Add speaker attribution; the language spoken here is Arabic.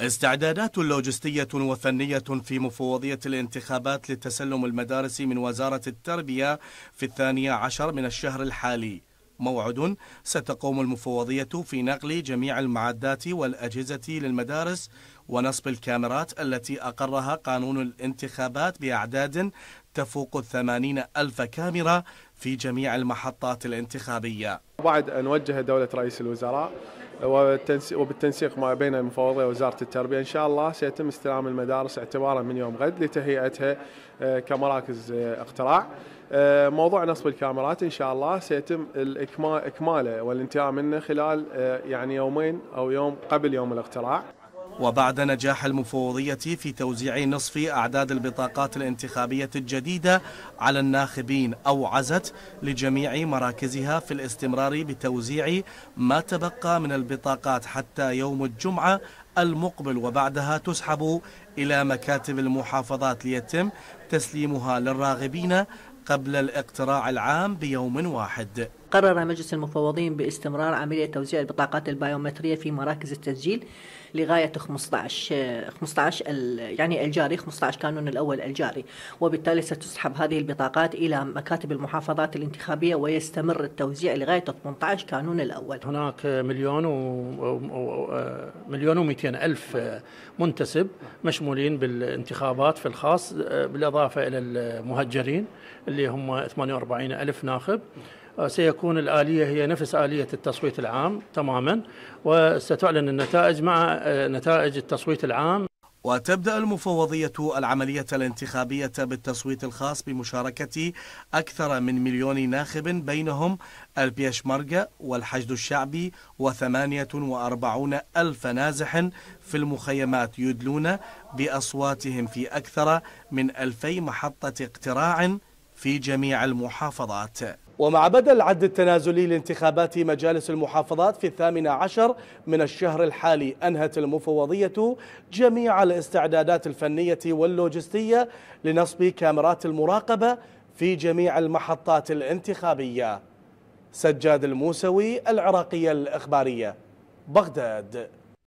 Speaker 1: استعدادات لوجستية وفنية في مفوضية الانتخابات لتسلم المدارس من وزارة التربية في الثاني عشر من الشهر الحالي موعد ستقوم المفوضية في نقل جميع المعدات والأجهزة للمدارس ونصب الكاميرات التي أقرها قانون الانتخابات بأعداد تفوق الثمانين ألف كاميرا في جميع المحطات الانتخابية
Speaker 2: بعد أن وجه دولة رئيس الوزراء وبالتنسيق ما بين المفوضية ووزارة التربية إن شاء الله سيتم استلام المدارس اعتبارا من يوم غد لتهيئتها آه، كمراكز اقتراع آه، آه، موضوع نصب الكاميرات ان شاء الله سيتم اكماله والانتهاء منه خلال يعني يومين او يوم قبل يوم الاقتراع
Speaker 1: وبعد نجاح المفوضية في توزيع نصف أعداد البطاقات الانتخابية الجديدة على الناخبين أو عزت لجميع مراكزها في الاستمرار بتوزيع ما تبقى من البطاقات حتى يوم الجمعة المقبل وبعدها تسحب إلى مكاتب المحافظات ليتم تسليمها للراغبين قبل الاقتراع العام بيوم واحد قرر مجلس
Speaker 3: المفوضين باستمرار عملية توزيع البطاقات البيومترية في مراكز التسجيل لغاية 15 15 يعني الجاري 15 كانون الأول الجاري وبالتالي ستسحب هذه البطاقات إلى مكاتب المحافظات الانتخابية ويستمر التوزيع لغاية 18 كانون الأول
Speaker 4: هناك مليون و مليون و ألف منتسب مشمولين بالانتخابات في الخاص بالإضافة إلى المهجرين اللي هم 48 ألف ناخب سيكون الآلية هي نفس آلية التصويت العام تماما وستعلن النتائج مع آه،
Speaker 1: نتائج التصويت العام وتبدأ المفوضية العملية الانتخابية بالتصويت الخاص بمشاركة أكثر من مليون ناخب بينهم البيشمركة والحشد الشعبي وثمانية وأربعون ألف نازح في المخيمات يدلون بأصواتهم في أكثر من ألفي محطة اقتراع في جميع المحافظات ومع بدء العد التنازلي لانتخابات مجالس المحافظات في الثامن عشر من الشهر الحالي أنهت المفوضية جميع الاستعدادات الفنية واللوجستية لنصب كاميرات المراقبة في جميع المحطات الانتخابية سجاد الموسوي العراقية الإخبارية بغداد